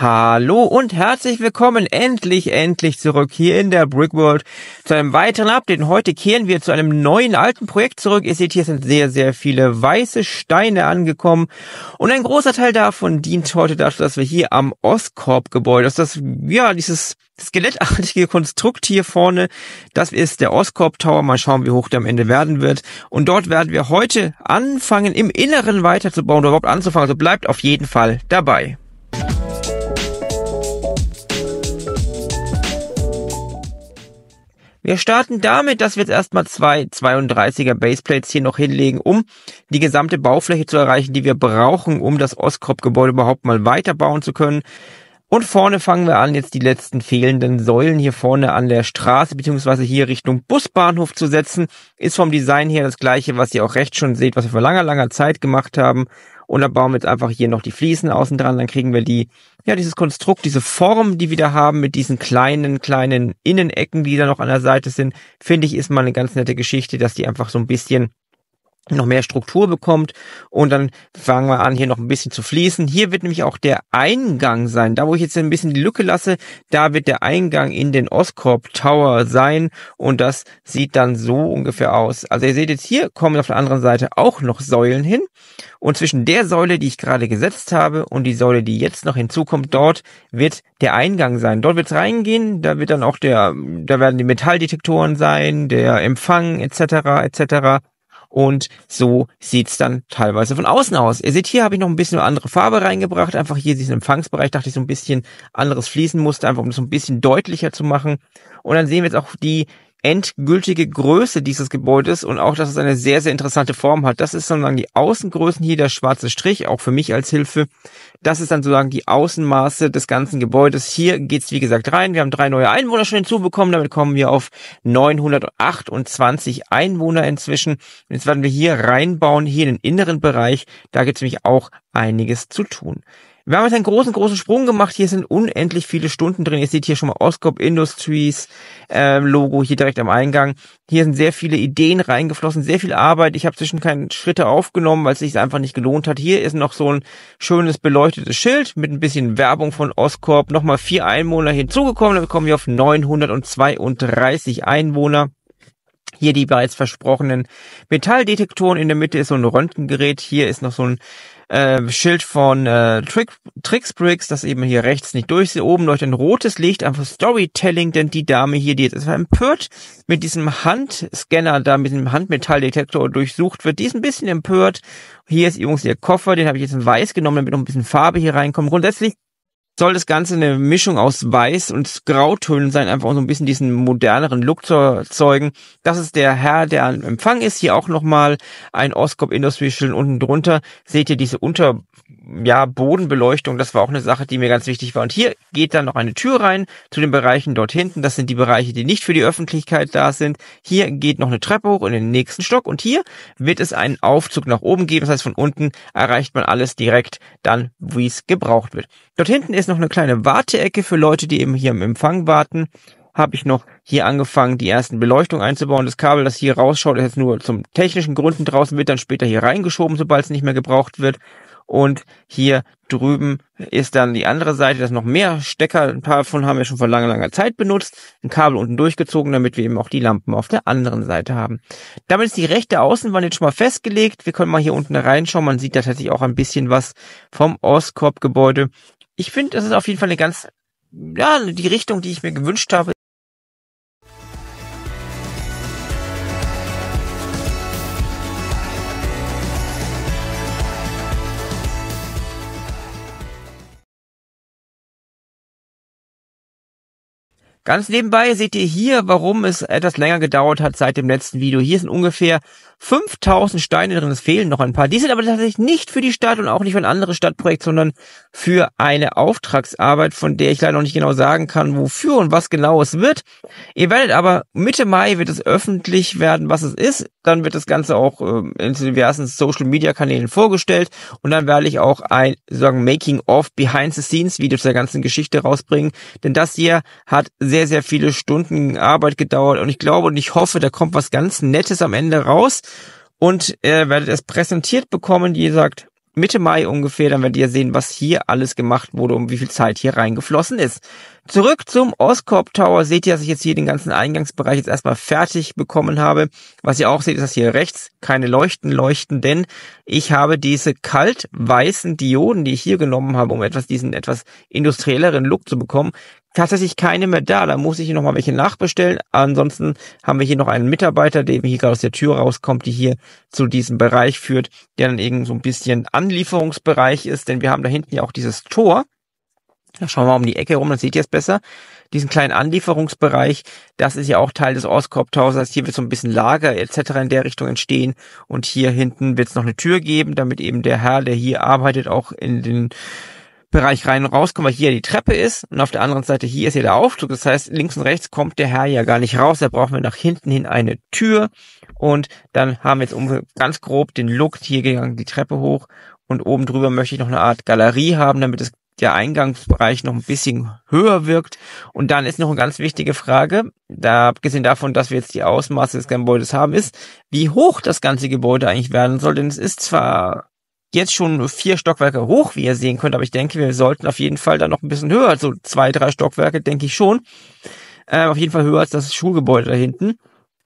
Hallo und herzlich willkommen endlich, endlich zurück hier in der Brickworld zu einem weiteren Update. Und heute kehren wir zu einem neuen alten Projekt zurück. Ihr seht, hier sind sehr, sehr viele weiße Steine angekommen. Und ein großer Teil davon dient heute dazu, dass wir hier am Oscorp-Gebäude, dass das, ja, dieses skelettartige Konstrukt hier vorne, das ist der Oscorp Tower. Mal schauen, wie hoch der am Ende werden wird. Und dort werden wir heute anfangen, im Inneren weiterzubauen oder überhaupt anzufangen. Also bleibt auf jeden Fall dabei. Wir starten damit, dass wir jetzt erstmal zwei 32er Baseplates hier noch hinlegen, um die gesamte Baufläche zu erreichen, die wir brauchen, um das Oskrop-Gebäude überhaupt mal weiterbauen zu können. Und vorne fangen wir an, jetzt die letzten fehlenden Säulen hier vorne an der Straße beziehungsweise hier Richtung Busbahnhof zu setzen. Ist vom Design her das gleiche, was ihr auch rechts schon seht, was wir vor langer, langer Zeit gemacht haben. Und dann bauen wir jetzt einfach hier noch die Fliesen außen dran, dann kriegen wir die, ja, dieses Konstrukt, diese Form, die wir da haben, mit diesen kleinen, kleinen Innenecken, die da noch an der Seite sind, finde ich, ist mal eine ganz nette Geschichte, dass die einfach so ein bisschen noch mehr Struktur bekommt und dann fangen wir an, hier noch ein bisschen zu fließen. Hier wird nämlich auch der Eingang sein. Da, wo ich jetzt ein bisschen die Lücke lasse, da wird der Eingang in den Oscorp Tower sein und das sieht dann so ungefähr aus. Also ihr seht jetzt hier kommen auf der anderen Seite auch noch Säulen hin und zwischen der Säule, die ich gerade gesetzt habe und die Säule, die jetzt noch hinzukommt, dort wird der Eingang sein. Dort wird es reingehen, da wird dann auch der, da werden die Metalldetektoren sein, der Empfang etc. etc. Und so sieht's dann teilweise von außen aus. Ihr seht, hier habe ich noch ein bisschen andere Farbe reingebracht. Einfach hier diesen Empfangsbereich, dachte ich, so ein bisschen anderes fließen musste, einfach um das so ein bisschen deutlicher zu machen. Und dann sehen wir jetzt auch die endgültige Größe dieses Gebäudes und auch, dass es eine sehr, sehr interessante Form hat. Das ist sozusagen die Außengrößen hier, der schwarze Strich, auch für mich als Hilfe. Das ist dann sozusagen die Außenmaße des ganzen Gebäudes. Hier geht's wie gesagt, rein. Wir haben drei neue Einwohner schon hinzubekommen. Damit kommen wir auf 928 Einwohner inzwischen. Und jetzt werden wir hier reinbauen, hier in den inneren Bereich. Da gibt's nämlich auch einiges zu tun. Wir haben jetzt einen großen, großen Sprung gemacht. Hier sind unendlich viele Stunden drin. Ihr seht hier schon mal Oscorp Industries ähm, Logo hier direkt am Eingang. Hier sind sehr viele Ideen reingeflossen, sehr viel Arbeit. Ich habe zwischen keinen Schritte aufgenommen, weil es sich einfach nicht gelohnt hat. Hier ist noch so ein schönes beleuchtetes Schild mit ein bisschen Werbung von Oscorp. Nochmal vier Einwohner hinzugekommen. Dann kommen wir auf 932 Einwohner. Hier die bereits versprochenen Metalldetektoren. In der Mitte ist so ein Röntgengerät. Hier ist noch so ein äh, Schild von äh, Trick, Tricksbricks, das eben hier rechts nicht durch Oben leuchtet ein rotes Licht, einfach Storytelling, denn die Dame hier, die jetzt erstmal empört mit diesem Handscanner da, mit diesem Handmetalldetektor durchsucht wird, die ist ein bisschen empört. Hier ist übrigens ihr Koffer, den habe ich jetzt in weiß genommen, damit noch ein bisschen Farbe hier reinkommt. Grundsätzlich soll das Ganze eine Mischung aus Weiß und Grautönen sein, einfach um so ein bisschen diesen moderneren Look zu erzeugen. Das ist der Herr, der am Empfang ist. Hier auch nochmal ein Oscop Industry Schild unten drunter. Seht ihr diese Unter, ja, Bodenbeleuchtung. Das war auch eine Sache, die mir ganz wichtig war. Und hier geht dann noch eine Tür rein zu den Bereichen dort hinten. Das sind die Bereiche, die nicht für die Öffentlichkeit da sind. Hier geht noch eine Treppe hoch in den nächsten Stock und hier wird es einen Aufzug nach oben geben. Das heißt, von unten erreicht man alles direkt dann, wie es gebraucht wird. Dort hinten ist ist noch eine kleine Warteecke für Leute, die eben hier im Empfang warten. Habe ich noch hier angefangen, die ersten Beleuchtung einzubauen. Das Kabel, das hier rausschaut, ist jetzt nur zum technischen Gründen draußen, wird dann später hier reingeschoben, sobald es nicht mehr gebraucht wird. Und hier drüben ist dann die andere Seite, das noch mehr Stecker. Ein paar davon haben wir schon vor langer, langer Zeit benutzt. Ein Kabel unten durchgezogen, damit wir eben auch die Lampen auf der anderen Seite haben. Damit ist die rechte Außenwand jetzt schon mal festgelegt. Wir können mal hier unten reinschauen. Man sieht da tatsächlich auch ein bisschen was vom Oscorp-Gebäude ich finde, das ist auf jeden Fall eine ganz, ja, die Richtung, die ich mir gewünscht habe, Ganz nebenbei seht ihr hier, warum es etwas länger gedauert hat seit dem letzten Video. Hier sind ungefähr 5000 Steine drin, es fehlen noch ein paar. Die sind aber tatsächlich nicht für die Stadt und auch nicht für ein anderes Stadtprojekt, sondern für eine Auftragsarbeit, von der ich leider noch nicht genau sagen kann, wofür und was genau es wird. Ihr werdet aber Mitte Mai wird es öffentlich werden, was es ist. Dann wird das Ganze auch äh, in diversen Social Media Kanälen vorgestellt und dann werde ich auch ein sagen Making of Behind the Scenes Video zur ganzen Geschichte rausbringen, denn das hier hat sehr sehr, sehr viele Stunden Arbeit gedauert und ich glaube und ich hoffe, da kommt was ganz Nettes am Ende raus und äh, werdet es präsentiert bekommen, die sagt, Mitte Mai ungefähr, dann werdet ihr sehen, was hier alles gemacht wurde und wie viel Zeit hier reingeflossen ist. Zurück zum Oscorp Tower. Seht ihr, dass ich jetzt hier den ganzen Eingangsbereich jetzt erstmal fertig bekommen habe. Was ihr auch seht, ist, dass hier rechts keine Leuchten leuchten, denn ich habe diese kaltweißen Dioden, die ich hier genommen habe, um etwas, diesen etwas industrielleren Look zu bekommen, tatsächlich keine mehr da. Da muss ich hier nochmal welche nachbestellen. Ansonsten haben wir hier noch einen Mitarbeiter, der eben hier gerade aus der Tür rauskommt, die hier zu diesem Bereich führt, der dann eben so ein bisschen Anlieferungsbereich ist, denn wir haben da hinten ja auch dieses Tor. Da schauen wir mal um die Ecke rum, dann seht ihr es besser. Diesen kleinen Anlieferungsbereich, das ist ja auch Teil des ortskorb Das heißt, hier wird so ein bisschen Lager etc. in der Richtung entstehen. Und hier hinten wird es noch eine Tür geben, damit eben der Herr, der hier arbeitet, auch in den Bereich rein und raus rauskommen, weil hier die Treppe ist und auf der anderen Seite hier ist ja der Aufzug. Das heißt, links und rechts kommt der Herr ja gar nicht raus. Da brauchen wir nach hinten hin eine Tür und dann haben wir jetzt um ganz grob den Look hier gegangen, die Treppe hoch und oben drüber möchte ich noch eine Art Galerie haben, damit es der Eingangsbereich noch ein bisschen höher wirkt. Und dann ist noch eine ganz wichtige Frage, da abgesehen davon, dass wir jetzt die Ausmaße des Gebäudes haben, ist, wie hoch das ganze Gebäude eigentlich werden soll. Denn es ist zwar jetzt schon vier Stockwerke hoch, wie ihr sehen könnt, aber ich denke, wir sollten auf jeden Fall dann noch ein bisschen höher, so zwei, drei Stockwerke, denke ich schon. Äh, auf jeden Fall höher als das Schulgebäude da hinten.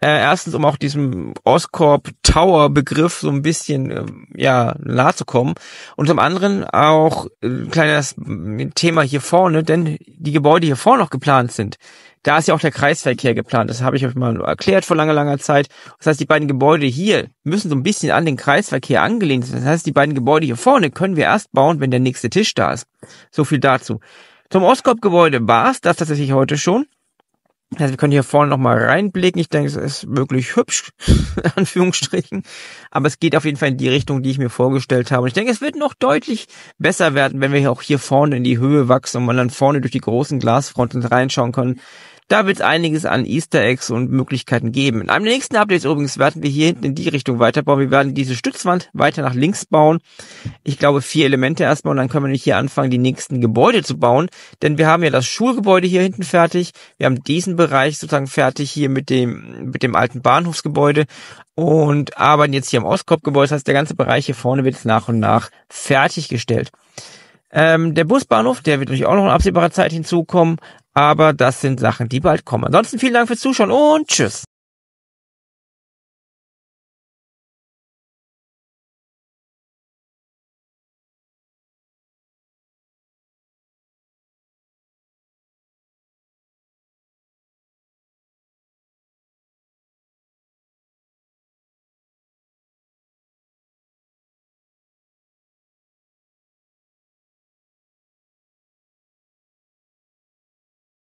Äh, erstens, um auch diesem Oscorp Tower Begriff so ein bisschen äh, ja nahe zu kommen und zum anderen auch äh, kleines mm, Thema hier vorne, denn die Gebäude hier vorne noch geplant sind. Da ist ja auch der Kreisverkehr geplant. Das habe ich euch mal erklärt vor langer, langer Zeit. Das heißt, die beiden Gebäude hier müssen so ein bisschen an den Kreisverkehr angelehnt sein. Das heißt, die beiden Gebäude hier vorne können wir erst bauen, wenn der nächste Tisch da ist. So viel dazu. Zum Oscorp-Gebäude war es das tatsächlich heute schon. Also wir können hier vorne nochmal reinblicken. Ich denke, es ist wirklich hübsch, in Anführungsstrichen. Aber es geht auf jeden Fall in die Richtung, die ich mir vorgestellt habe. Und ich denke, es wird noch deutlich besser werden, wenn wir auch hier vorne in die Höhe wachsen und man dann vorne durch die großen Glasfronten reinschauen können. Da wird es einiges an Easter Eggs und Möglichkeiten geben. In einem nächsten Update übrigens werden wir hier hinten in die Richtung weiterbauen. Wir werden diese Stützwand weiter nach links bauen. Ich glaube vier Elemente erstmal und dann können wir nicht hier anfangen, die nächsten Gebäude zu bauen. Denn wir haben ja das Schulgebäude hier hinten fertig. Wir haben diesen Bereich sozusagen fertig hier mit dem, mit dem alten Bahnhofsgebäude und arbeiten jetzt hier am Ostkopfgebäude. Das heißt, der ganze Bereich hier vorne wird jetzt nach und nach fertiggestellt. Ähm, der Busbahnhof, der wird natürlich auch noch in absehbarer Zeit hinzukommen. Aber das sind Sachen, die bald kommen. Ansonsten vielen Dank fürs Zuschauen und tschüss.